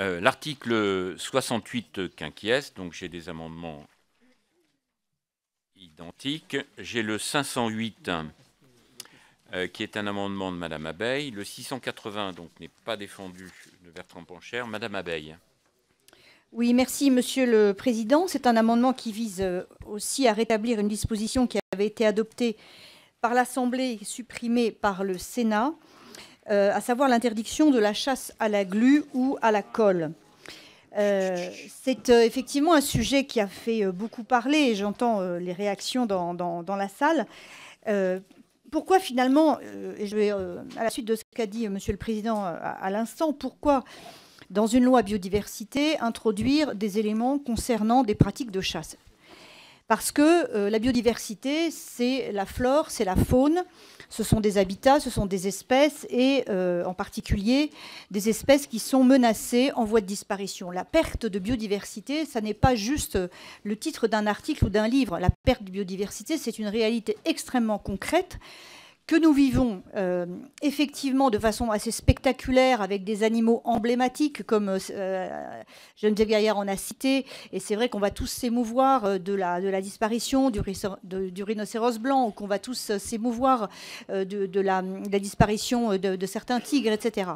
Euh, l'article 68 quinquies, donc j'ai des amendements identiques. J'ai le 508 euh, qui est un amendement de Madame Abeille. Le 680 donc n'est pas défendu de Bertrand Pancher. Madame Abeille. Oui, merci Monsieur le Président. C'est un amendement qui vise euh, aussi à rétablir une disposition qui avait été adoptée par l'Assemblée et supprimée par le Sénat. Euh, à savoir l'interdiction de la chasse à la glu ou à la colle. Euh, c'est euh, effectivement un sujet qui a fait beaucoup parler et j'entends les réactions dans, la salle. pourquoi finalement, et je vais à la suite de ce qu'a dit Monsieur le Président à l'instant, pourquoi dans une loi biodiversité introduire des éléments concernant des pratiques de chasse parce que euh, la biodiversité, c'est la flore, c'est la faune, ce sont des habitats, ce sont des espèces, et euh, en particulier des espèces qui sont menacées en voie de disparition. La perte de biodiversité, ça n'est pas juste le titre d'un article ou d'un livre. La perte de biodiversité, c'est une réalité extrêmement concrète que nous vivons euh, effectivement de façon assez spectaculaire avec des animaux emblématiques comme euh, Geneviève Gaillard en a cité, et c'est vrai qu'on va tous s'émouvoir euh, de la, disparition du, rhinocéros blanc, ou qu'on va tous euh, s'émouvoir de, la, disparition de, certains tigres, etc.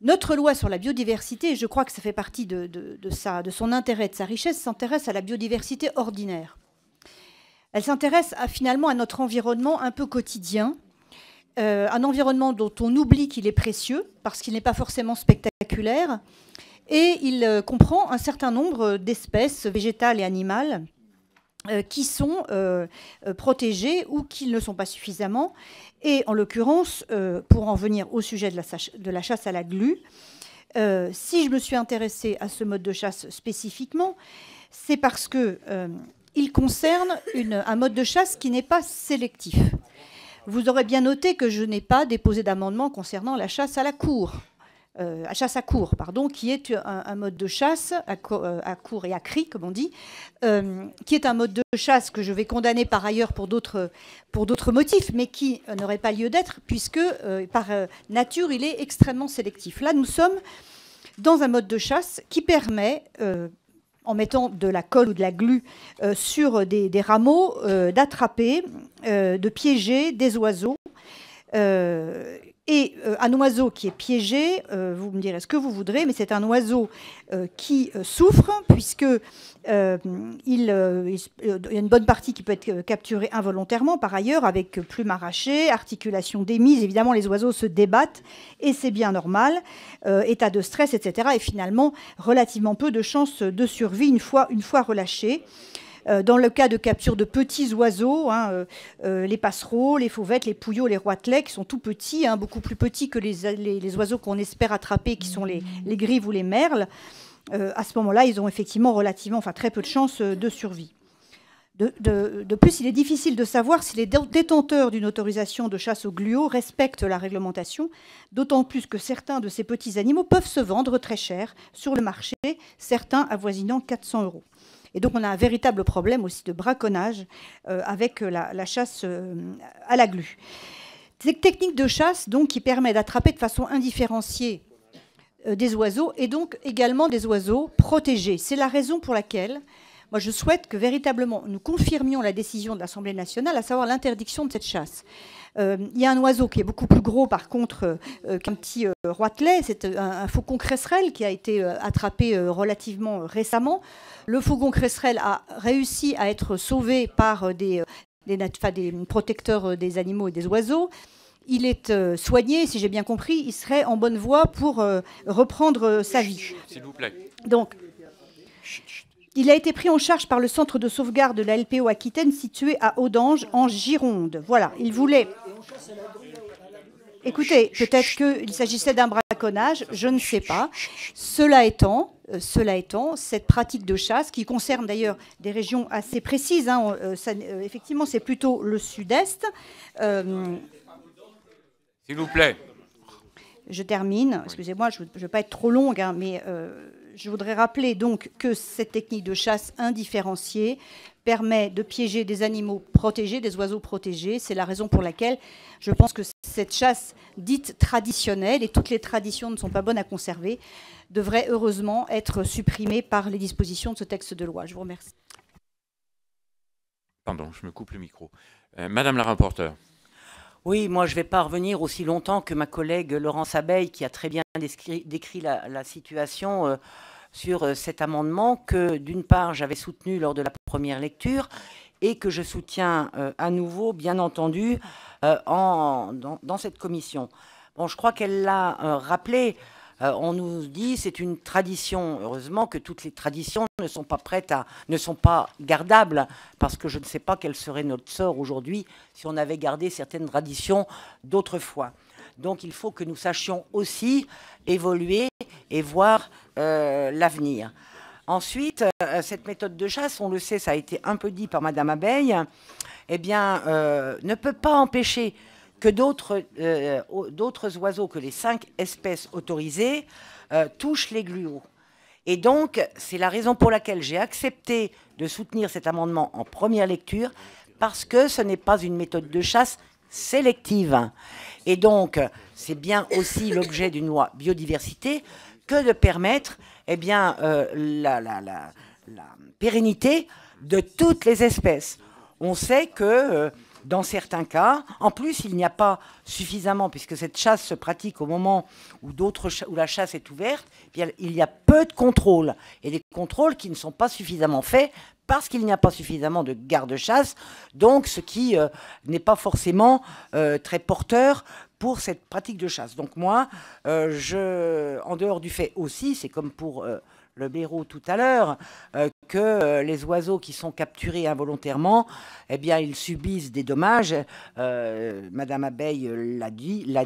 Notre loi sur la biodiversité, je crois que ça fait partie de, de son intérêt, de sa richesse, s'intéresse à la biodiversité ordinaire. Elle s'intéresse finalement à notre environnement un peu quotidien, euh, un environnement dont on oublie qu'il est précieux parce qu'il n'est pas forcément spectaculaire, et il euh, comprend un certain nombre d'espèces végétales et animales euh, qui sont protégées ou qui ne le sont pas suffisamment. Et en l'occurrence, pour en venir au sujet de la, de la chasse à la glu, si je me suis intéressée à ce mode de chasse spécifiquement, c'est parce que il concerne un mode de chasse qui n'est pas sélectif. Vous aurez bien noté que je n'ai pas déposé d'amendement concernant la chasse à la cour. Euh, à chasse à cour, pardon, qui est un, mode de chasse euh, à, cour et à cri, comme on dit, euh, qui est un mode de chasse que je vais condamner par ailleurs pour d'autres pour d'autres motifs, mais qui n'aurait pas lieu d'être puisque par nature il est extrêmement sélectif. Là, nous sommes dans un mode de chasse qui permet en mettant de la colle ou de la glu euh, sur des rameaux, euh, d'attraper, euh, de piéger des oiseaux et euh, un oiseau qui est piégé, euh, vous me direz ce que vous voudrez, mais c'est un oiseau euh, qui souffre, puisque y a une bonne partie qui peut être capturée involontairement, par ailleurs, avec plumes arrachées, articulation démise. Évidemment, les oiseaux se débattent, et c'est bien normal, état de stress, etc. Et finalement, relativement peu de chances de survie une fois, une fois relâchés. Euh, dans le cas de capture de petits oiseaux, hein, euh, euh, les passereaux, les fauvettes, les pouillots, les roitelets, qui sont tout petits, hein, beaucoup plus petits que les, oiseaux qu'on espère attraper, qui sont les, les grives ou les merles, à ce moment-là, ils ont effectivement relativement, enfin très peu de chances de survie. De, plus, il est difficile de savoir si les détenteurs d'une autorisation de chasse au gluau respectent la réglementation, d'autant plus que certains de ces petits animaux peuvent se vendre très cher sur le marché, certains avoisinant 400 euros. Et donc on a un véritable problème aussi de braconnage euh, avec la, chasse euh, à la glu. Cette technique de chasse donc, qui permet d'attraper de façon indifférenciée euh, des oiseaux et donc également des oiseaux protégés. C'est la raison pour laquelle moi, je souhaite que véritablement nous confirmions la décision de l'Assemblée nationale, à savoir l'interdiction de cette chasse. Euh, il y a un oiseau qui est beaucoup plus gros, par contre, euh, euh, qu'un petit roitelet. C'est un, faucon cresserelle qui a été attrapé relativement récemment. Le faucon cresserelle a réussi à être sauvé par des, des protecteurs des animaux et des oiseaux. Il est soigné, si j'ai bien compris. Il serait en bonne voie pour reprendre sa vie. S'il vous plaît. Donc, il a été pris en charge par le centre de sauvegarde de la LPO Aquitaine situé à Audange, en Gironde. Voilà, il voulait. Écoutez, peut-être qu'il s'agissait d'un braconnage, je ne sais pas. Cela étant, euh, cela étant, cette pratique de chasse, qui concerne d'ailleurs des régions assez précises, hein, euh, euh, effectivement, c'est plutôt le sud-est. S'il vous plaît. Je termine, excusez-moi, je ne veux pas être trop longue, hein, mais je voudrais rappeler donc que cette technique de chasse indifférenciée permet de piéger des animaux protégés, des oiseaux protégés. C'est la raison pour laquelle je pense que cette chasse dite traditionnelle, et toutes les traditions ne sont pas bonnes à conserver, devrait heureusement être supprimée par les dispositions de ce texte de loi. Je vous remercie. Pardon, je me coupe le micro. Euh, Madame la rapporteure. Oui, moi je ne vais pas revenir aussi longtemps que ma collègue Laurence Abeille qui a très bien décrit, la, situation euh, sur euh, cet amendement que d'une part j'avais soutenu lors de la première lecture et que je soutiens euh, à nouveau, bien entendu, dans, cette commission. Bon, je crois qu'elle l'a rappelé, euh, on nous dit c'est une tradition. Heureusement que toutes les traditions ne sont pas prêtes ne sont pas gardables, parce que je ne sais pas quel serait notre sort aujourd'hui si on avait gardé certaines traditions d'autrefois. Donc il faut que nous sachions aussi évoluer et voir euh, l'avenir. Ensuite, euh, cette méthode de chasse, on le sait, ça a été un peu dit par Madame Abeille, eh bien, ne peut pas empêcher que euh, d'autres oiseaux que les cinq espèces autorisées euh, touchent les gluos. Et donc, c'est la raison pour laquelle j'ai accepté de soutenir cet amendement en première lecture, parce que ce n'est pas une méthode de chasse sélective. Et donc, c'est bien aussi l'objet d'une loi biodiversité que de permettre eh bien, euh, la, la, pérennité de toutes les espèces. On sait que dans certains cas. En plus, il n'y a pas suffisamment, puisque cette chasse se pratique au moment où, où la chasse est ouverte, eh il y a peu de contrôles, et des contrôles qui ne sont pas suffisamment faits parce qu'il n'y a pas suffisamment de garde-chasse, donc ce qui euh, n'est pas forcément euh, très porteur pour cette pratique de chasse. Donc moi, euh, je, en dehors du fait aussi, c'est comme pour le Béraud tout à l'heure, euh, que euh, les oiseaux qui sont capturés involontairement, eh bien, ils subissent des dommages. Euh, Madame Abeille l'a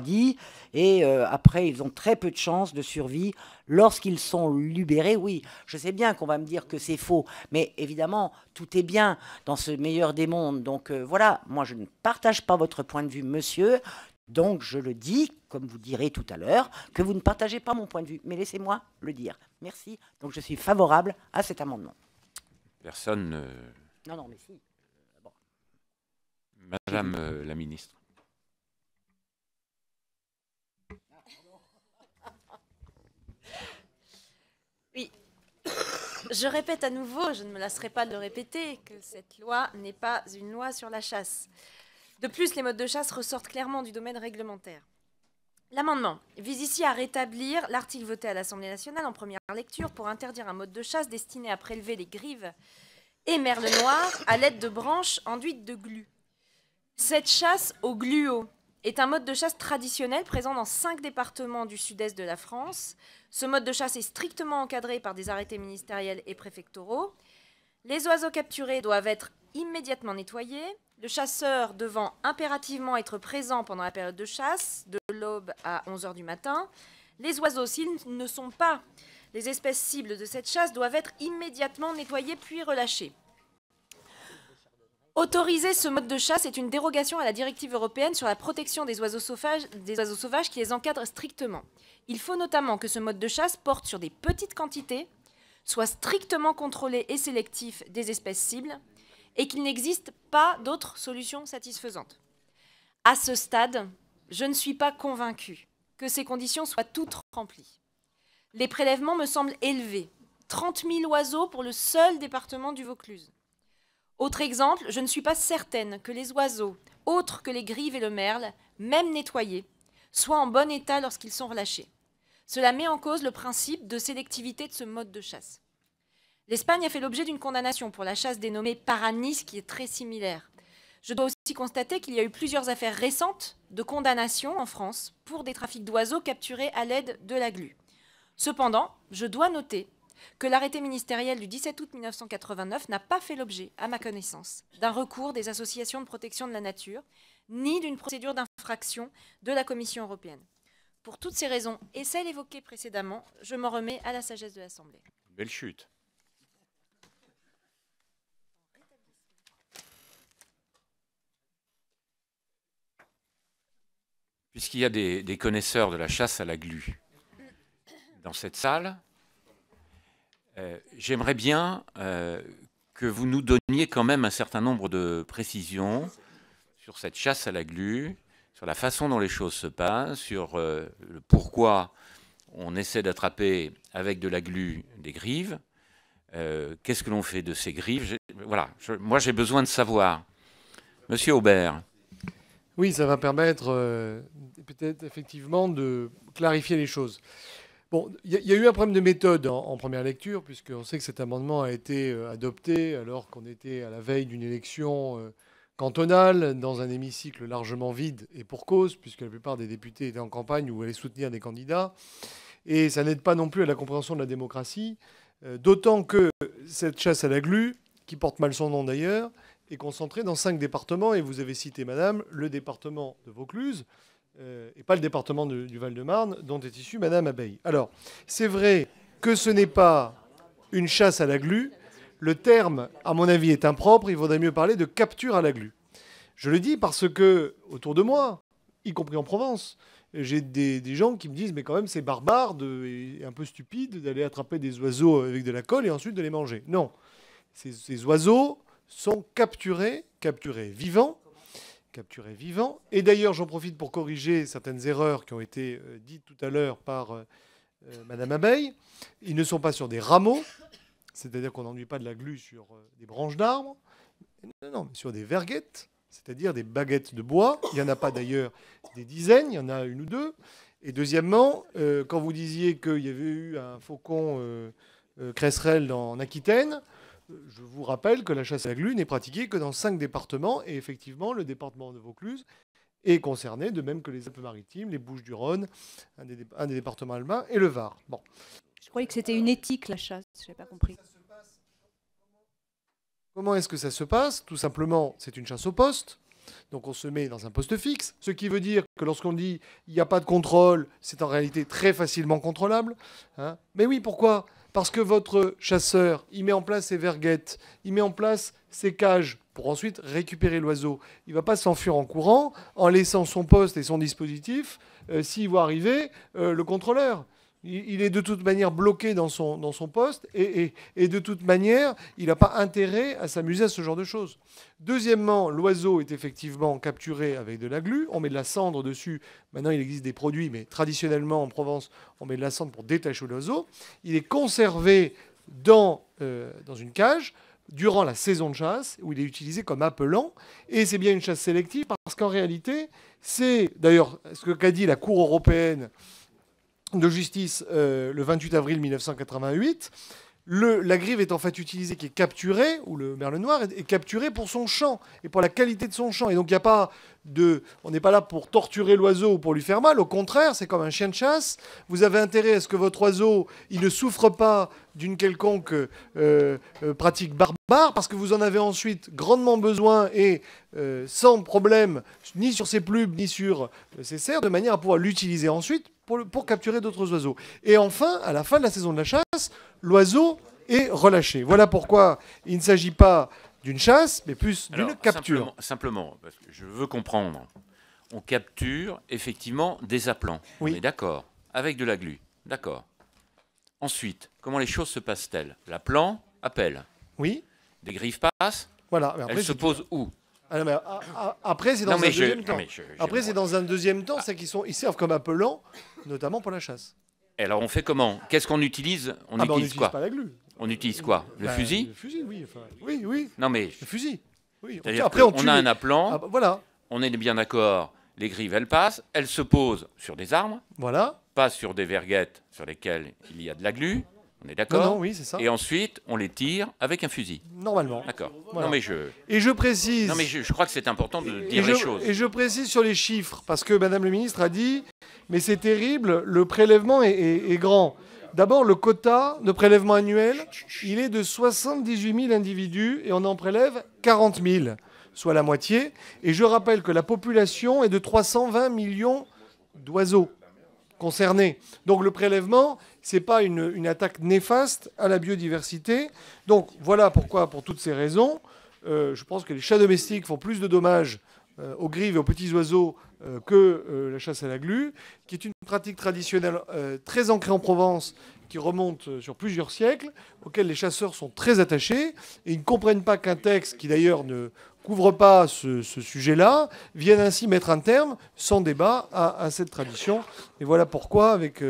dit, Et après, ils ont très peu de chances de survie lorsqu'ils sont libérés. Oui, je sais bien qu'on va me dire que c'est faux, mais évidemment, tout est bien dans ce meilleur des mondes. Donc voilà, moi, je ne partage pas votre point de vue, monsieur. Donc je le dis, comme vous direz tout à l'heure, que vous ne partagez pas mon point de vue, mais laissez-moi le dire. Merci. Donc je suis favorable à cet amendement. Personne. Non, non, mais si. Madame euh, la ministre. Oui. Je répète à nouveau, je ne me lasserai pas de le répéter, que cette loi n'est pas une loi sur la chasse. De plus, les modes de chasse ressortent clairement du domaine réglementaire. L'amendement vise ici à rétablir l'article voté à l'Assemblée nationale en première lecture pour interdire un mode de chasse destiné à prélever les grives et merle noire à l'aide de branches enduites de glu. Cette chasse au gluo est un mode de chasse traditionnel présent dans cinq départements du sud-est de la France. Ce mode de chasse est strictement encadré par des arrêtés ministériels et préfectoraux. Les oiseaux capturés doivent être immédiatement nettoyés le chasseur devant impérativement être présent pendant la période de chasse, de l'aube à 11h du matin. Les oiseaux, s'ils ne sont pas les espèces cibles de cette chasse, doivent être immédiatement nettoyés puis relâchés. Autoriser ce mode de chasse est une dérogation à la directive européenne sur la protection des oiseaux, sauvages, des oiseaux sauvages qui les encadre strictement. Il faut notamment que ce mode de chasse porte sur des petites quantités, soit strictement contrôlé et sélectif des espèces cibles, et qu'il n'existe pas d'autre solution satisfaisante. À ce stade, je ne suis pas convaincue que ces conditions soient toutes remplies. Les prélèvements me semblent élevés. 30 000 oiseaux pour le seul département du Vaucluse. Autre exemple, je ne suis pas certaine que les oiseaux, autres que les grives et le merle, même nettoyés, soient en bon état lorsqu'ils sont relâchés. Cela met en cause le principe de sélectivité de ce mode de chasse. L'Espagne a fait l'objet d'une condamnation pour la chasse dénommée Paranis, qui est très similaire. Je dois aussi constater qu'il y a eu plusieurs affaires récentes de condamnation en France pour des trafics d'oiseaux capturés à l'aide de la glu. Cependant, je dois noter que l'arrêté ministériel du 17 août 1989 n'a pas fait l'objet, à ma connaissance, d'un recours des associations de protection de la nature, ni d'une procédure d'infraction de la Commission européenne. Pour toutes ces raisons et celles évoquées précédemment, je m'en remets à la sagesse de l'Assemblée. Belle chute. puisqu'il y a des, connaisseurs de la chasse à la glu dans cette salle, euh, j'aimerais bien euh, que vous nous donniez quand même un certain nombre de précisions sur cette chasse à la glu, sur la façon dont les choses se passent, sur euh, le pourquoi on essaie d'attraper avec de la glu des grives. Qu'est-ce que l'on fait de ces grives Voilà, moi j'ai besoin de savoir. Monsieur Aubert. Oui, ça va permettre euh, peut-être effectivement de clarifier les choses. Bon, il y, a eu un problème de méthode en, première lecture, puisqu'on sait que cet amendement a été euh, adopté alors qu'on était à la veille d'une élection euh, cantonale, dans un hémicycle largement vide et pour cause, puisque la plupart des députés étaient en campagne ou allaient soutenir des candidats. Et ça n'aide pas non plus à la compréhension de la démocratie, d'autant que cette chasse à la glu, qui porte mal son nom d'ailleurs, est concentré dans cinq départements, et vous avez cité, madame, le département de Vaucluse, euh, et pas le département du Val-de-Marne, dont est issue madame Abeille. Alors, c'est vrai que ce n'est pas une chasse à la glu. Le terme, à mon avis, est impropre. Il vaudrait mieux parler de capture à la glu. Je le dis parce que, autour de moi, y compris en Provence, j'ai des, gens qui me disent, mais quand même, c'est barbare et un peu stupide d'aller attraper des oiseaux avec de la colle et ensuite de les manger. Non. ces oiseaux sont capturés, capturés vivants, capturés vivants. Et d'ailleurs, j'en profite pour corriger certaines erreurs qui ont été euh, dites tout à l'heure par euh, euh, Madame Abeille. Ils ne sont pas sur des rameaux, c'est-à-dire qu'on n'ennuie pas de la glu sur des branches d'arbres, non, non, mais sur des verguettes, c'est-à-dire des baguettes de bois. Il n'y en a pas d'ailleurs des dizaines, il y en a une ou deux. Et deuxièmement, quand vous disiez qu'il y avait eu un faucon cresserel dans, en Aquitaine, je vous rappelle que la chasse à la glu n'est pratiquée que dans cinq départements, et effectivement, le département de Vaucluse est concerné, de même que les Alpes-Maritimes, les Bouches-du-Rhône, un, des départements allemands, et le Var. Bon. Je croyais que c'était une éthique, la chasse, je n'avais pas compris. Comment est-ce que ça se passe Tout simplement, c'est une chasse au poste. Donc on se met dans un poste fixe, ce qui veut dire que lorsqu'on dit il n'y a pas de contrôle, c'est en réalité très facilement contrôlable. Hein. Mais oui, pourquoi parce que votre chasseur, il met en place ses verguettes, il met en place ses cages pour ensuite récupérer l'oiseau. Il ne va pas s'enfuir en courant en laissant son poste et son dispositif euh, s'il voit arriver euh, le contrôleur il est de toute manière bloqué dans son, dans son poste et, de toute manière, il n'a pas intérêt à s'amuser à ce genre de choses. Deuxièmement, l'oiseau est effectivement capturé avec de la glu, on met de la cendre dessus. Maintenant, il existe des produits, mais traditionnellement en Provence, on met de la cendre pour détacher l'oiseau. Il est conservé dans, euh, une cage durant la saison de chasse, où il est utilisé comme appelant, et c'est bien une chasse sélective, parce qu'en réalité, c'est d'ailleurs ce qu'a dit la Cour européenne de justice euh, le 28 avril 1988. la grive est en fait utilisée, qui est capturée, ou le merle noir est, capturé pour son chant et pour la qualité de son chant. Et donc, il n'y a pas de. On n'est pas là pour torturer l'oiseau ou pour lui faire mal. Au contraire, c'est comme un chien de chasse. Vous avez intérêt à ce que votre oiseau, il ne souffre pas d'une quelconque euh, euh, pratique barbare, parce que vous en avez ensuite grandement besoin et sans problème, ni sur ses plumes, ni sur ses serres, de manière à pouvoir l'utiliser ensuite pour, capturer d'autres oiseaux. Et enfin, à la fin de la saison de la chasse, l'oiseau est relâché. Voilà pourquoi il ne s'agit pas d'une chasse, mais plus d'une capture. Simplement, simplement, parce que je veux comprendre. On capture effectivement des aplants. Oui. On est d'accord. Avec de la glu. D'accord. Ensuite, comment les choses se passent-elles L'aplant appelle. Oui. Des griffes passent. Voilà. Elles se posent où c'est dans un deuxième après, c'est dans, un deuxième temps. Ah. c'est qu'ils sont, ils servent comme appelants, notamment pour la chasse. alors, on fait comment Qu'est-ce qu'on utilise ah, bah, on, utilise quoi On utilise quoi Le bah, fusil Le fusil, oui. oui, oui. Non, mais... Le fusil. Oui. On après, on, a un appelant. Ah, bah, voilà. On est bien d'accord. Les grives, elles passent. Elles se posent sur des armes. Voilà. Pas sur des verguettes sur lesquelles il y a de la glu. On est d'accord oui, Et ensuite, on les tire avec un fusil. Normalement. D'accord. mais je... Et je précise... Non, mais je, crois que c'est important de dire les choses. Et je précise sur les chiffres, parce que Madame le ministre a dit, mais c'est terrible, le prélèvement est, est grand. D'abord, le quota de prélèvement annuel, il est de 78 000 individus et on en prélève 40 000, soit la moitié. Et je rappelle que la population est de 320 millions d'oiseaux concernés. Donc le prélèvement n'est pas une, attaque néfaste à la biodiversité. Donc voilà pourquoi, pour toutes ces raisons, euh, je pense que les chats domestiques font plus de dommages euh, aux grives et aux petits oiseaux euh, que la chasse à la glu, qui est une pratique traditionnelle très ancrée en Provence, qui remonte sur plusieurs siècles, auxquelles les chasseurs sont très attachés, et ils ne comprennent pas qu'un texte, qui d'ailleurs ne couvre pas ce, sujet-là, vienne ainsi mettre un terme, sans débat, à, à, cette tradition. Et voilà pourquoi, avec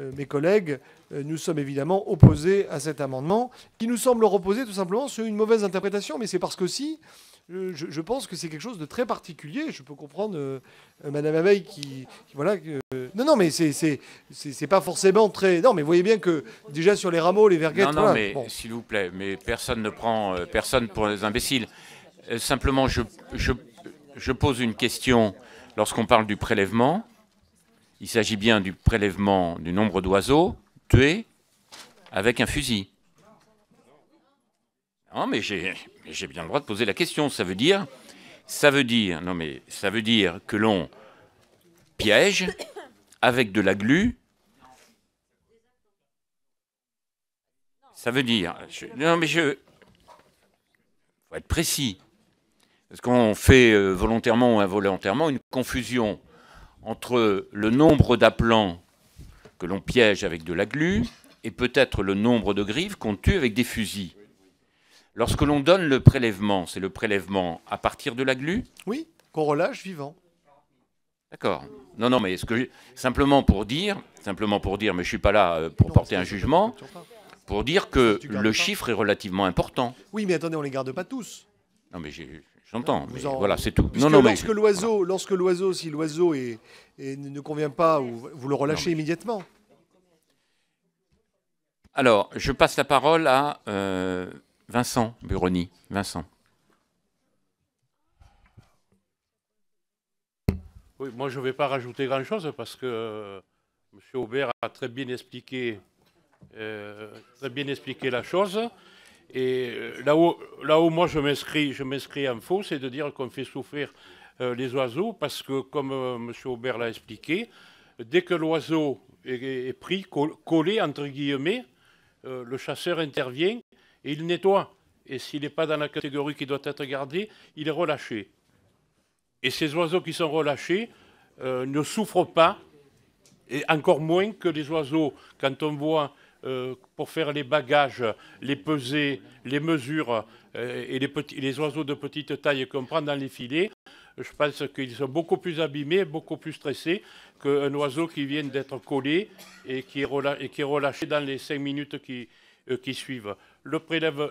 euh, mes collègues, euh, nous sommes évidemment opposés à cet amendement, qui nous semble reposer tout simplement sur une mauvaise interprétation, mais c'est parce que si, je, pense que c'est quelque chose de très particulier, je peux comprendre euh, Madame Abeille qui, voilà... non, non, mais c'est pas forcément très... Non, mais vous voyez bien que déjà sur les rameaux, les verguettes... Non, non, mais s'il vous plaît, mais personne ne prend personne pour les imbéciles. simplement, je, je pose une question lorsqu'on parle du prélèvement. Il s'agit bien du prélèvement du nombre d'oiseaux tués avec un fusil. Non, mais j'ai bien le droit de poser la question. Ça veut dire, ça veut dire, non mais ça veut dire que l'on piège avec de la glu. Ça veut dire, non mais je, faut être précis, parce qu'on fait euh, volontairement ou involontairement une confusion entre le nombre d'aplants que l'on piège avec de la glu et peut-être le nombre de grives qu'on tue avec des fusils. Lorsque l'on donne le prélèvement, c'est le prélèvement à partir de la glu Oui, qu'on relâche vivant. D'accord. Non, non, mais ce que simplement pour dire, simplement pour dire, mais je ne suis pas là euh, pour porter un jugement, pour dire que le chiffre est relativement important. Oui, mais attendez, on ne les garde pas tous. Non, mais j'ai. J'entends, voilà, c'est tout. non, lorsque l'oiseau, lorsque l'oiseau, si l'oiseau est, ne convient pas, vous le relâchez immédiatement. Alors, je passe la parole à euh, Vincent Buroni. Vincent. Oui, moi je ne vais pas rajouter grand-chose parce que euh, M. Aubert a très bien expliqué, euh, très bien expliqué la chose. Et euh, là où, là où moi je m'inscris, je m'inscris en faux, c'est de dire qu'on fait souffrir euh, les oiseaux parce que, comme euh, M. Aubert l'a expliqué, dès que l'oiseau est, pris, collé, entre guillemets, le chasseur intervient et il nettoie. Et s'il n'est pas dans la catégorie qui doit être gardée, il est relâché. Et ces oiseaux qui sont relâchés ne souffrent pas, et encore moins que les oiseaux, quand on voit euh, pour faire les bagages, les peser, les mesures euh, et les, petits, les, oiseaux de petite taille qu'on prend dans les filets, je pense qu'ils sont beaucoup plus abîmés, beaucoup plus stressés qu'un oiseau qui vient d'être collé et qui, est relâché, qui, est relâché dans les cinq minutes qui, euh, qui suivent. Le,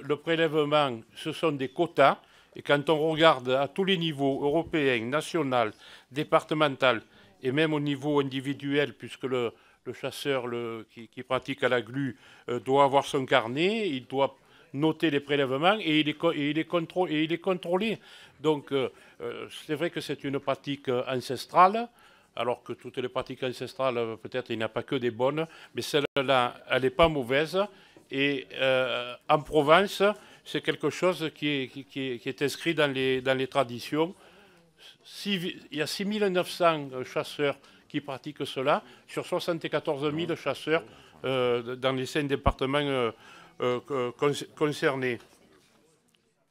le prélèvement, ce sont des quotas. Et quand on regarde à tous les niveaux, européens, national, départemental, et même au niveau individuel, puisque le, le chasseur qui, pratique à la glu euh, doit avoir son carnet, il doit noter les prélèvements et il est, contrôlé. Donc euh, euh, c'est vrai que c'est une pratique ancestrale, alors que toutes les pratiques ancestrales, peut-être il n'y a pas que des bonnes, mais celle-là, elle n'est pas mauvaise. Et en Provence, c'est quelque chose qui est, qui, inscrit dans les, traditions. il y a 6900 chasseurs qui pratiquent cela sur 74 000 chasseurs euh, dans les cinq départements euh, euh, concernés.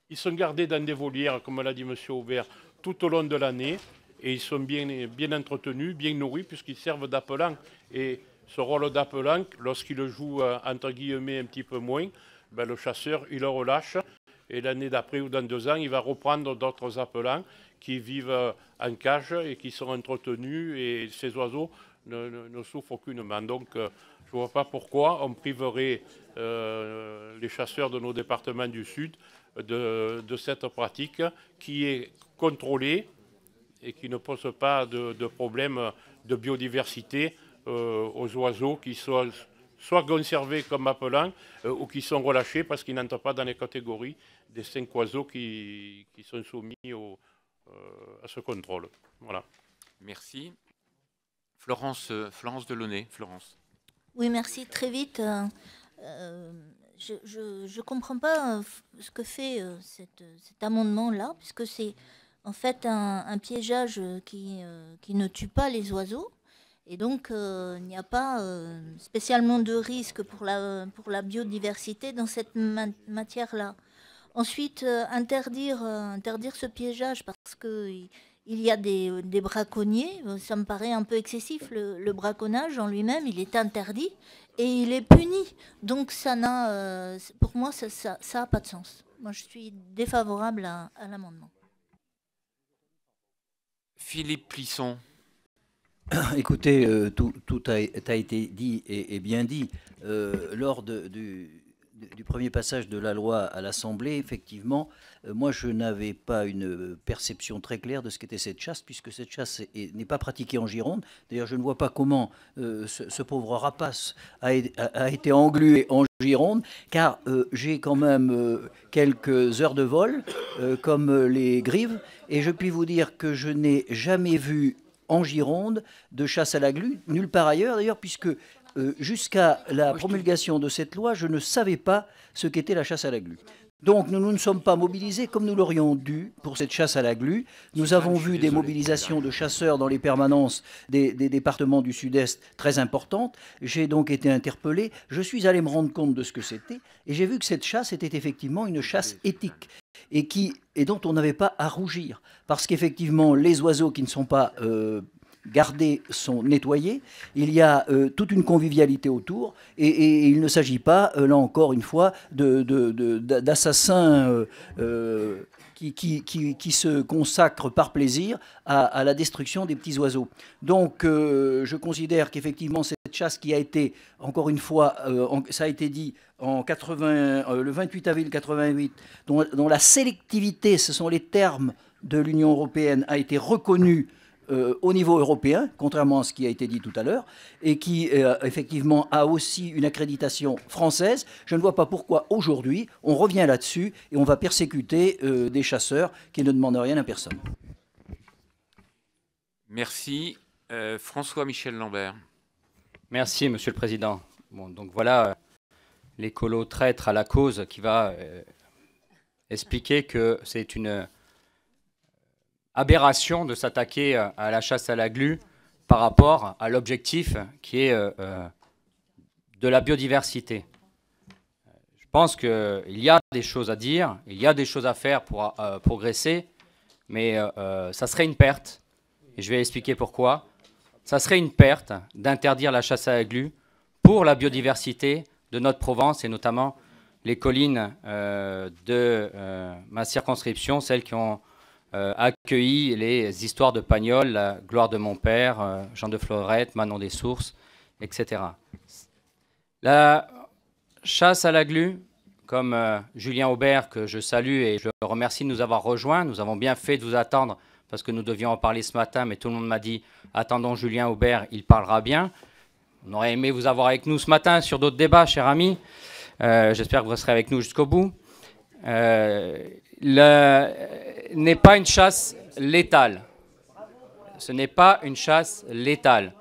Ils sont gardés dans des volières, comme l'a dit M. Aubert, tout au long de l'année et ils sont bien, bien entretenus, bien nourris, puisqu'ils servent d'appelant. Et ce rôle d'appelant, lorsqu'il le joue entre guillemets un petit peu moins, ben, le chasseur, il le relâche et l'année d'après ou dans deux ans, il va reprendre d'autres appelants qui vivent en cage et qui sont entretenus et ces oiseaux ne, souffrent aucunement. Donc euh, je ne vois pas pourquoi on priverait euh, les chasseurs de nos départements du Sud de, cette pratique qui est contrôlée et qui ne pose pas de, problème de biodiversité euh, aux oiseaux qui sont soit conservés comme appelants ou qui sont relâchés parce qu'ils n'entrent pas dans les catégories des cinq oiseaux qui, qui sont soumis aux, euh, à ce contrôle. Voilà. Merci. Florence, euh, Florence Delaunay. Florence. Oui, merci. Très vite. Euh, je ne comprends pas ce que fait cet amendement-là, puisque c'est en fait un, piégeage qui, qui, ne tue pas les oiseaux. Et donc, il n'y a pas spécialement de risque pour la, pour la biodiversité dans cette matière-là. Ensuite, euh, interdire, euh, interdire ce piégeage parce qu'il y a des, euh, braconniers. Ça me paraît un peu excessif. Le, braconnage en lui-même, il est interdit et il est puni. Donc ça n'a, pour moi, ça n'a pas de sens. Moi, je suis défavorable à, l'amendement. Philippe Plisson. Écoutez, tout, a, été dit et, bien dit. lors de, du, du premier passage de la loi à l'Assemblée, effectivement, euh, moi je n'avais pas une euh, perception très claire de ce qu'était cette chasse, puisque cette chasse n'est pas pratiquée en Gironde. D'ailleurs, je ne vois pas comment euh, ce, pauvre rapace a, été englué en Gironde, car j'ai quand même quelques heures de vol, comme les grives, et je puis vous dire que je n'ai jamais vu en Gironde de chasse à la glu, nulle part ailleurs d'ailleurs, puisque euh, jusqu'à la promulgation de cette loi, je ne savais pas ce qu'était la chasse à la glu. Donc nous, nous, ne sommes pas mobilisés comme nous l'aurions dû pour cette chasse à la glu. Nous avons vu des mobilisations de chasseurs dans les permanences des, départements du Sud-Est très importantes. J'ai donc été interpellé. Je suis allé me rendre compte de ce que c'était et j'ai vu que cette chasse était effectivement une chasse éthique et, qui, et dont on n'avait pas à rougir. Parce qu'effectivement, les oiseaux qui ne sont pas euh, garder son nettoyés, il y a euh, toute une convivialité autour, et, il ne s'agit pas, euh, là encore une fois, d'assassins de, euh, qui, se consacrent par plaisir à, la destruction des petits oiseaux. Donc je considère qu'effectivement cette chasse qui a été, encore une fois, ça a été dit en 80, le 28 avril 88, dont, la sélectivité, ce sont les termes de l'Union européenne, a été reconnue euh, au niveau européen, contrairement à ce qui a été dit tout à l'heure, et qui euh, effectivement a aussi une accréditation française. Je ne vois pas pourquoi aujourd'hui on revient là-dessus et on va persécuter euh, des chasseurs qui ne demandent rien à personne. Merci. François-Michel Lambert. Merci, Monsieur le Président. Bon, donc voilà l'écolo traître à la cause qui va expliquer que c'est une aberration de s'attaquer euh, à la chasse à la glu par rapport à l'objectif qui est euh, euh, de la biodiversité. Je pense qu'il y a des choses à dire, il y a des choses à faire pour progresser, mais ça serait une perte, et je vais expliquer pourquoi, ça serait une perte d'interdire la chasse à la glu pour la biodiversité de notre Provence et notamment les collines de ma circonscription, celles qui ont euh, accueilli les histoires de Pagnol, la gloire de mon père, euh, Jean de Florette, Manon des Sources, etc. La chasse à la glu, comme euh, Julien Aubert, que je salue et je remercie de nous avoir rejoints. Nous avons bien fait de vous attendre parce que nous devions en parler ce matin, mais tout le monde m'a dit attendons Julien Aubert, il parlera bien. On aurait aimé vous avoir avec nous ce matin sur d'autres débats, cher ami. Euh, j'espère que vous serez avec nous jusqu'au bout n'est pas une chasse létale. Ce n'est pas une chasse létale.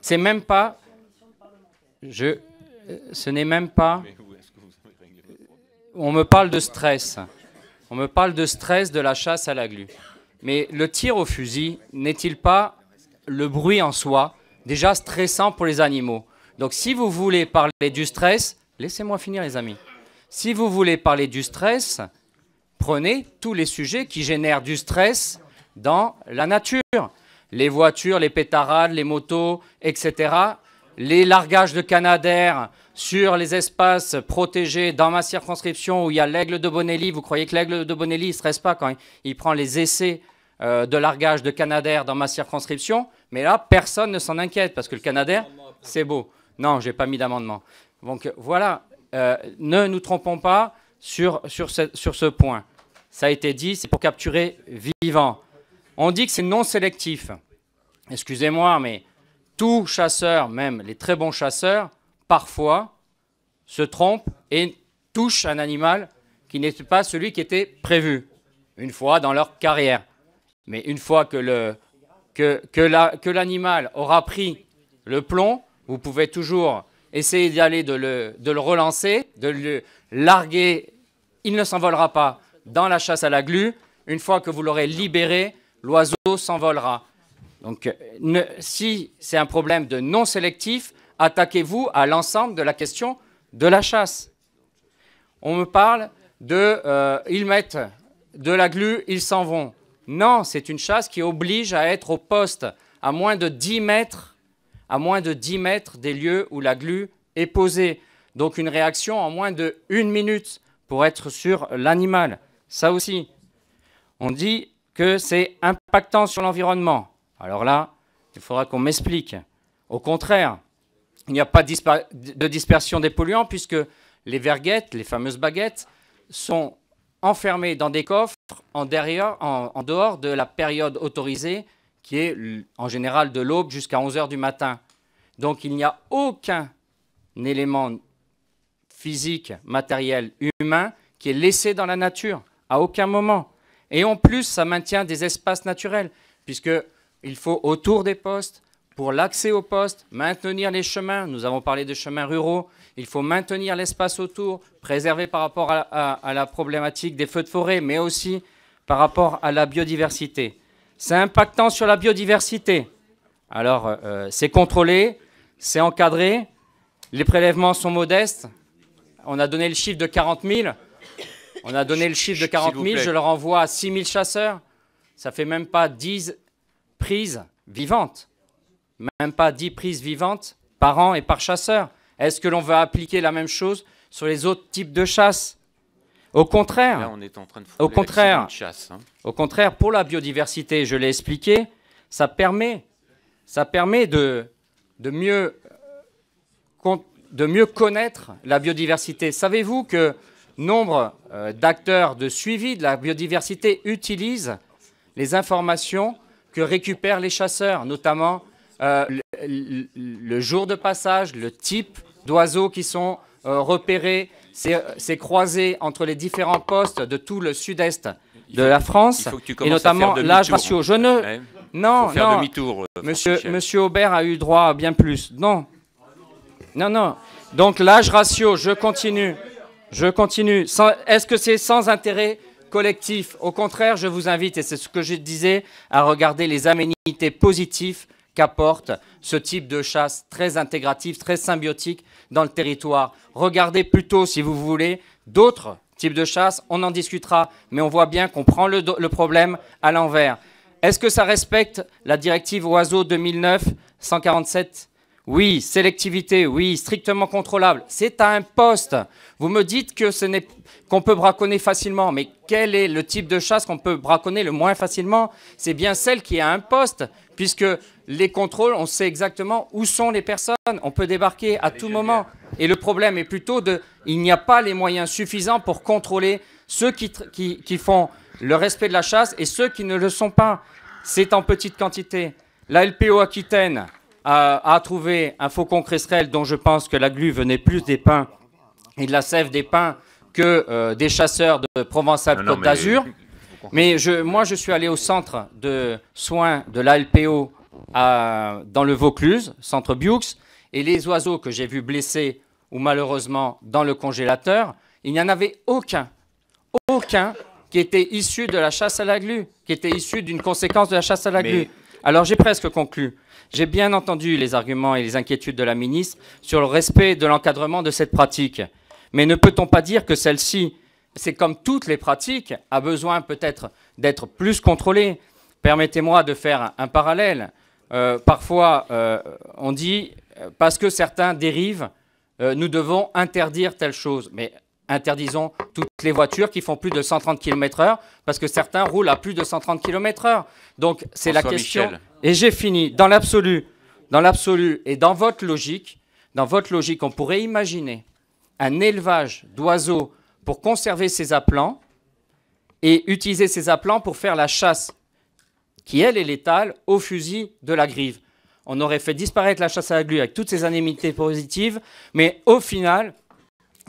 C'est même pas. Je, ce n'est même pas. On me parle de stress. On me parle de stress de la chasse à la glu. Mais le tir au fusil n'est-il pas le bruit en soi déjà stressant pour les animaux Donc si vous voulez parler du stress, laissez-moi finir les amis. Si vous voulez parler du stress, Prenez tous les sujets qui génèrent du stress dans la nature. Les voitures, les pétarades, les motos, etc. Les largages de Canadair sur les espaces protégés dans ma circonscription où il y a l'aigle de Bonelli. Vous croyez que l'aigle de Bonelli ne stresse pas quand il prend les essais euh, de largage de Canadair dans ma circonscription, mais là, personne ne s'en inquiète parce que le Canadair, c'est beau. Non, je n'ai pas mis d'amendement. Donc voilà, euh, ne nous trompons pas sur, sur, ce, point. Ça a été dit, c'est pour capturer vivant. On dit que c'est non sélectif. Excusez-moi, mais tout chasseur, même les très bons chasseurs, parfois se trompent et touchent un animal qui n'est pas celui qui était prévu, une fois dans leur carrière. Mais une fois que, le, que, que l'animal aura pris le plomb, vous pouvez toujours essayez d'aller de le, de le relancer, de le larguer. Il ne s'envolera pas dans la chasse à la glu. Une fois que vous l'aurez libéré, l'oiseau s'envolera. Donc, ne, si c'est un problème de non sélectif, attaquez-vous à l'ensemble de la question de la chasse. On me parle de euh, ils mettent de la glu, ils s'en vont. Non, c'est une chasse qui oblige à être au poste, à moins de 10 mètres à moins de 10 mètres des lieux où la glu est posée. Donc une réaction en moins de une minute pour être sur l'animal. Ça aussi. On dit que c'est impactant sur l'environnement. Alors là, il faudra qu'on m'explique. Au contraire, il n'y a pas de dispersion des polluants puisque les verguettes, les fameuses baguettes, sont enfermées dans des coffres en dehors de la période autorisée qui est en général de l'aube jusqu'à 11h du matin. Donc il n'y a aucun élément physique, matériel, humain qui est laissé dans la nature, à aucun moment. Et en plus, ça maintient des espaces naturels, puisqu'il faut autour des postes, pour l'accès aux postes, maintenir les chemins, nous avons parlé de chemins ruraux, il faut maintenir l'espace autour, préserver par rapport à la problématique des feux de forêt, mais aussi par rapport à la biodiversité c'est impactant sur la biodiversité. Alors, euh, euh, c'est contrôlé, c'est encadré, les prélèvements sont modestes. On a donné le chiffre de 40 000. On a donné le chiffre de 40 000, je leur envoie à 6 000 chasseurs. Ça ne fait même pas 10 prises vivantes. Même pas 10 prises vivantes par an et par chasseur. Est-ce que l'on va appliquer la même chose sur les autres types de chasse au contraire, au contraire, hein. au contraire, pour la biodiversité, je l'ai expliqué, ça permet, ça permet de, de, mieux, euh, de mieux connaître la biodiversité. Savez-vous que nombre euh, d'acteurs de suivi de la biodiversité utilisent les informations que récupèrent les chasseurs, notamment euh, le, jour de passage, le type d'oiseaux qui sont repérés, euh, c'est croisé entre les différents postes de tout le sud-est de la France, et notamment l'âge ratio. Je ne... Non, non. Euh, monsieur, monsieur Aubert a eu droit à bien plus. Non. Non, non. Donc l'âge ratio, je continue. Je continue. Est-ce que c'est sans intérêt collectif Au contraire, je vous invite, et c'est ce que je disais, à regarder les aménités positives qu'apporte ce type de chasse très intégrative, très symbiotique dans le territoire. Regardez plutôt, si vous voulez, d'autres types de chasse, on en discutera, mais on voit bien qu'on prend le, problème à l'envers. Est-ce que ça respecte la directive oiseau 2009 147 oui, sélectivité, oui, strictement contrôlable. C'est à un poste. Vous me dites que ce n'est qu'on peut braconner facilement, mais quel est le type de chasse qu'on peut braconner le moins facilement C'est bien celle qui a un poste, puisque les contrôles, on sait exactement où sont les personnes. On peut débarquer à tout moment. Et le problème est plutôt de, il n'y a pas les moyens suffisants pour contrôler ceux qui, qui font le respect de la chasse et ceux qui ne le sont pas. C'est en petite quantité. La LPO Aquitaine, à, trouver un faucon cresserelle dont je pense que la glu venait plus des pins et de la sève des pins que euh, des chasseurs de Provençal-Côte d'Azur. Mais moi, je suis allé au centre de soins de l'ALPO dans le Vaucluse, centre Bioux, et les oiseaux que j'ai vus blessés ou malheureusement dans le congélateur, il n'y en avait aucun, aucun qui était issu de la chasse à la glu, qui était issu d'une conséquence de la chasse à la glu. Alors j'ai presque conclu. J'ai bien entendu les arguments et les inquiétudes de la ministre sur le respect de l'encadrement de cette pratique. Mais ne peut-on pas dire que celle-ci, c'est comme toutes les pratiques, a besoin peut-être d'être plus contrôlée Permettez-moi de faire un parallèle. Euh, parfois, euh, on dit, euh, parce que certains dérivent, nous devons interdire telle chose. Mais interdisons toutes les voitures qui font plus de 130 km/h, parce que certains roulent à plus de 130 km/h. Donc c'est la question. Et j'ai fini. Dans l'absolu, dans l'absolu et dans votre logique, dans votre logique, on pourrait imaginer un élevage d'oiseaux pour conserver ces aplants et utiliser ces aplants pour faire la chasse, qui elle est létale, au fusil de la grive. On aurait fait disparaître la chasse à la glu avec toutes ces anémités positives, mais au final,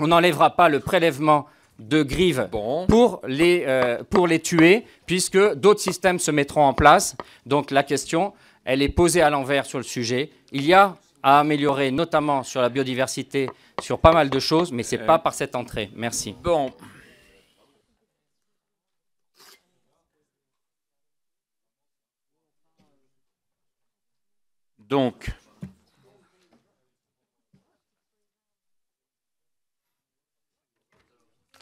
on n'enlèvera pas le prélèvement de grives pour, les, euh, pour les tuer, puisque d'autres systèmes se mettront en place. Donc la question, elle est posée à l'envers sur le sujet. Il y a à améliorer, notamment sur la biodiversité, sur pas mal de choses, mais ce n'est euh. pas par cette entrée. Merci. Bon. Donc,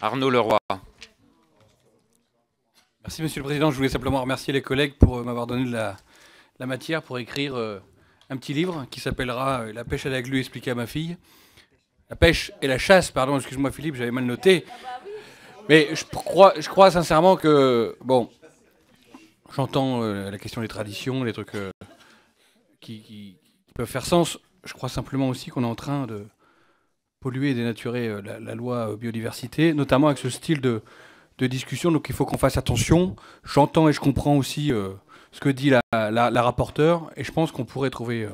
Arnaud Leroy. Merci, Monsieur le Président. Je voulais simplement remercier les collègues pour euh, m'avoir donné la, matière pour écrire euh, un petit livre qui s'appellera euh, La pêche à la glu expliquée à ma fille. La pêche et la chasse, pardon, excuse-moi Philippe, j'avais mal noté. Mais je crois, sincèrement que, bon, j'entends la question des traditions, les trucs qui peuvent faire sens. Je crois simplement aussi qu'on est en train de, polluer et dénaturer euh, la, loi euh, biodiversité, notamment avec ce style de, discussion. Donc il faut qu'on fasse attention. J'entends et je comprends aussi euh, ce que dit la, rapporteure et je pense qu'on pourrait trouver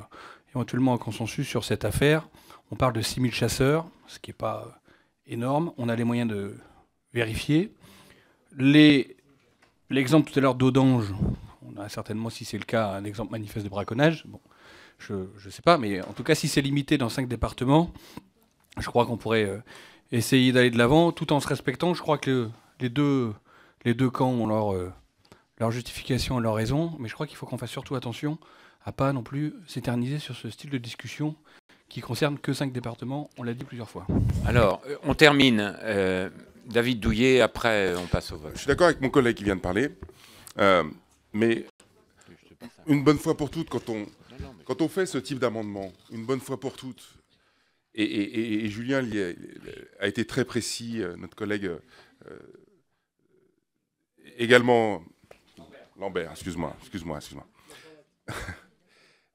éventuellement un consensus sur cette affaire. On parle de 6000 chasseurs, ce qui n'est pas énorme. On a les moyens de vérifier. L'exemple tout à l'heure d'Audange, on a certainement, si c'est le cas, un exemple manifeste de braconnage. Bon, je ne sais pas, mais en tout cas, si c'est limité dans cinq départements, je crois qu'on pourrait euh, essayer d'aller de l'avant tout en se respectant. Je crois que les, deux, les deux camps ont leur, euh, leur justification et leur raison, mais je crois qu'il faut qu'on fasse surtout attention à pas non plus s'éterniser sur ce style de discussion qui concerne que cinq départements, on l'a dit plusieurs fois. Alors, euh, on termine. David Douillet, après on passe au vote. Je suis d'accord avec mon collègue qui vient de parler, mais une bonne fois pour toutes, quand on, quand on fait ce type d'amendement, une bonne fois pour toutes, et, Julien a été très précis, euh, notre collègue euh, également. Lambert, excuse-moi, excuse-moi, excuse-moi.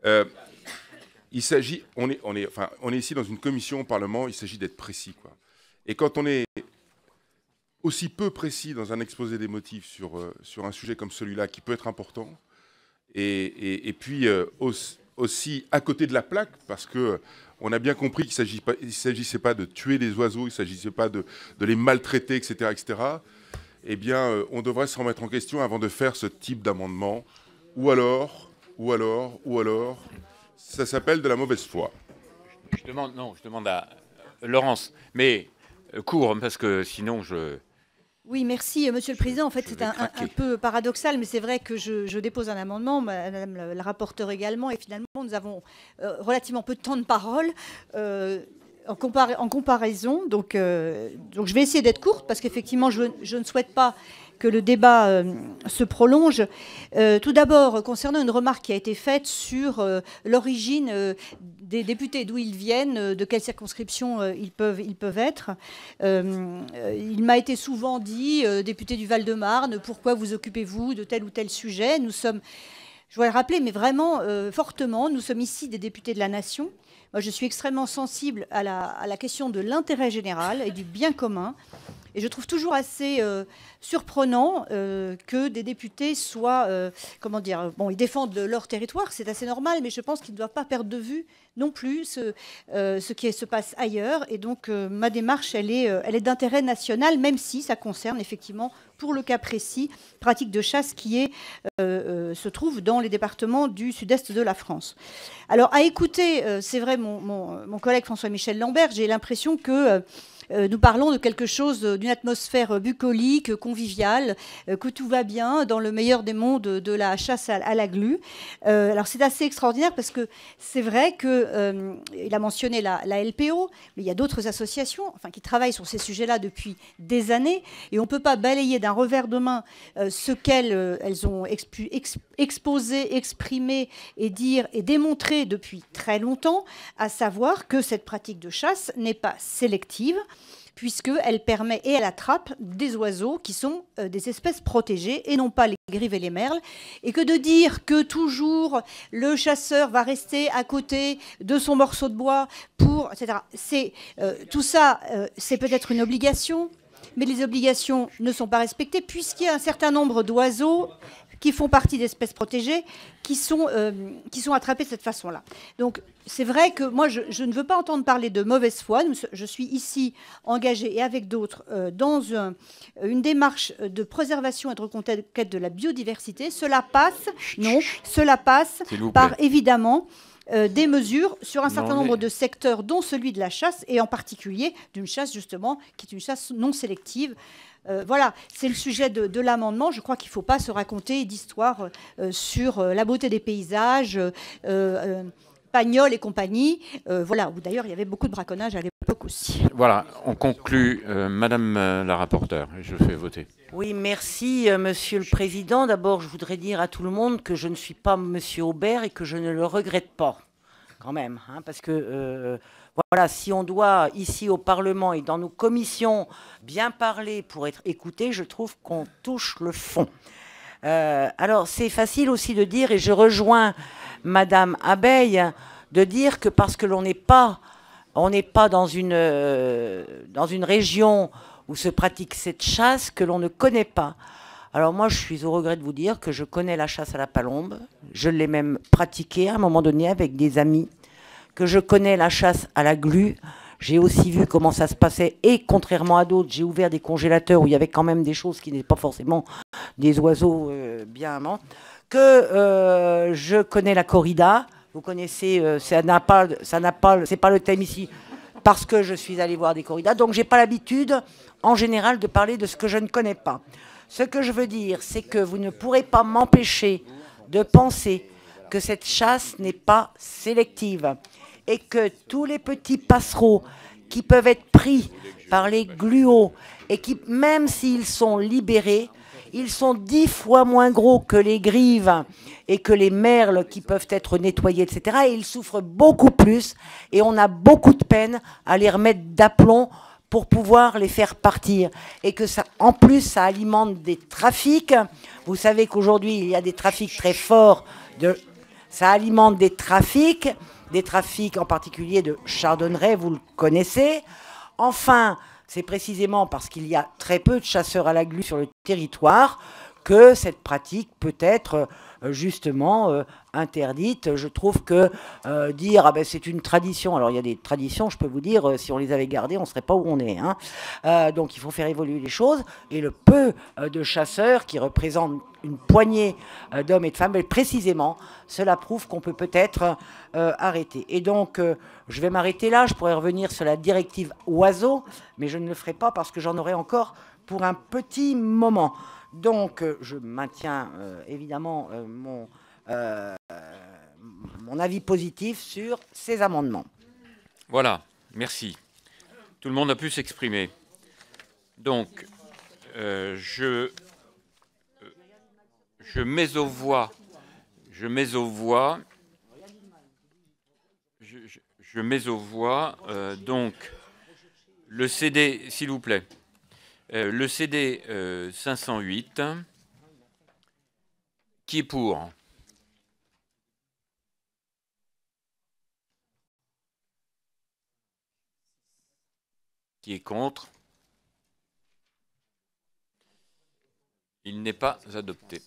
Euh, il s'agit, on est, on, est, enfin, on est ici dans une commission au Parlement, il s'agit d'être précis. Et quand on est aussi peu précis dans un exposé des motifs sur, sur un sujet comme celui-là, qui peut être important, et, et, puis aussi, aussi à côté de la plaque, parce que on a bien compris qu'il ne s'agissait pas de tuer les oiseaux, il ne s'agissait pas de, les maltraiter, etc., etc., eh bien, euh, on devrait se remettre en question avant de faire ce type d'amendement. Ou alors, ou alors, ou alors, ça s'appelle de la mauvaise foi. Je demande, non, je demande à euh, Laurence, mais euh, court, parce que sinon je... Oui, merci, Monsieur le Président. En fait, c'est un, peu paradoxal, mais c'est vrai que je, je dépose un amendement, Madame la rapporteure également, et finalement nous avons euh, relativement peu de temps de parole. Euh, en, comparaison, euh, donc, je vais essayer d'être courte parce qu'effectivement, je, ne souhaite pas que le débat se prolonge. tout d'abord, concernant une remarque qui a été faite sur l'origine des députés, d'où ils viennent, de quelle circonscription ils, peuvent, ils peuvent être. il m'a été souvent dit, député du Val-de-Marne, pourquoi vous occupez-vous de tel ou tel sujet Nous sommes je voudrais rappeler, mais vraiment euh, fortement, nous sommes ici des députés de la nation. Moi, je suis extrêmement sensible à la question de l'intérêt général et du bien commun. Et je trouve toujours assez euh, surprenant euh, que des députés soient, euh, comment dire, bon, ils défendent leur territoire, c'est assez normal, mais je pense qu'ils ne doivent pas perdre de vue non plus ce, qui se passe ailleurs. Et donc, ma démarche, elle est, est d'intérêt national, même si ça concerne effectivement, pour le cas précis, pratique de chasse qui se trouve dans les départements du sud-est de la France. Alors, à écouter, c'est vrai, mon collègue François-Michel Lambert, j'ai l'impression que... Euh, nous parlons de quelque chose, euh, d'une atmosphère euh, bucolique, conviviale, que tout va bien dans le meilleur des mondes de la chasse à, la glue. alors c'est assez extraordinaire parce que c'est vrai que il a mentionné la, LPO, mais il y a d'autres associations, qui travaillent sur ces sujets-là depuis des années, et on ne peut pas balayer d'un revers de main ce qu'elles ont exposé, exprimé et dire et démontré depuis très longtemps, à savoir que cette pratique de chasse n'est pas sélective, puisqu'elle permet et elle attrape des oiseaux qui sont euh, des espèces protégées et non pas les grives et les merles. Et que de dire que toujours le chasseur va rester à côté de son morceau de bois pour, C'est euh, tout ça, euh, c'est peut-être une obligation, mais les obligations ne sont pas respectées puisqu'il y a un certain nombre d'oiseaux qui font partie d'espèces protégées, qui sont, euh, qui sont attrapées de cette façon-là. Donc, c'est vrai que moi, je, ne veux pas entendre parler de mauvaise foi. Je suis ici engagée et avec d'autres euh, dans une démarche de préservation et de reconquête de la biodiversité. Cela passe, non, cela passe par évidemment euh, des mesures sur un certain nombre de secteurs, dont celui de la chasse, et en particulier d'une chasse justement qui est une chasse non sélective. Euh, voilà, c'est le sujet de, l'amendement. Je crois qu'il ne faut pas se raconter d'histoires euh, sur euh, la beauté des paysages, euh, Pagnol et compagnie. voilà, d'ailleurs il y avait beaucoup de braconnage à l'époque aussi. Voilà, on conclut. Madame la rapporteure, je fais voter. Oui, merci, Monsieur le Président. D'abord, je voudrais dire à tout le monde que je ne suis pas Monsieur Aubert et que je ne le regrette pas, quand même, hein, parce que voilà, si on doit ici au Parlement et dans nos commissions bien parler pour être écouté, je trouve qu'on touche le fond. Euh, alors c'est facile aussi de dire, et je rejoins Madame Abeille, de dire que parce que l'on n'est pas, on n'est pas dans une, euh, dans une région où se pratique cette chasse que l'on ne connaît pas. Alors moi, je suis au regret de vous dire que je connais la chasse à la palombe. Je l'ai même pratiquée à un moment donné avec des amis que je connais la chasse à la glu. J'ai aussi vu comment ça se passait et contrairement à d'autres, j'ai ouvert des congélateurs où il y avait quand même des choses qui n'étaient pas forcément des oiseaux euh, bien amants. Que euh, je connais la corrida. Vous connaissez, euh, ça n'a pas, ça n'a pas, c'est pas le thème ici parce que je suis allé voir des corridas. Donc j'ai pas l'habitude, en général, de parler de ce que je ne connais pas. Ce que je veux dire, c'est que vous ne pourrez pas m'empêcher de penser que cette chasse n'est pas sélective et que tous les petits passereaux qui peuvent être pris par les gluos et qui, même s'ils sont libérés, ils sont dix fois moins gros que les grives et que les merles qui peuvent être nettoyés, etc. Et ils souffrent beaucoup plus et on a beaucoup de peine à les remettre d'aplomb pour pouvoir les faire partir. Et que ça, en plus, ça alimente des trafics. Vous savez qu'aujourd'hui, il y a des trafics très forts. De, ça alimente des trafics des trafics, en particulier de chardonneret, vous le connaissez. Enfin, c'est précisément parce qu'il y a très peu de chasseurs à la glu sur le territoire que cette pratique peut être euh, justement euh, interdite. Je trouve que euh, dire ah ben, c'est une tradition, alors il y a des traditions, je peux vous dire, si on les avait gardées, on ne serait pas où on est. Hein. donc il faut faire évoluer les choses. Et le peu de chasseurs qui représentent une poignée d'hommes et de femmes, ben, précisément, cela prouve qu'on peut peut-être arrêter. Et donc, je vais m'arrêter là. Je pourrais revenir sur la directive oiseau, mais je ne le ferai pas parce que j'en aurai encore pour un petit moment. Donc, euh, je maintiens euh, évidemment euh, mon, mon avis positif sur ces amendements. Voilà, merci. Tout le monde a pu s'exprimer. Donc, je, je mets aux voix, je mets aux voix, je, mets aux voix, donc, le CD, s'il vous plaît. Euh, le CD 508, euh, qui est pour Qui est contre Il n'est pas adopté.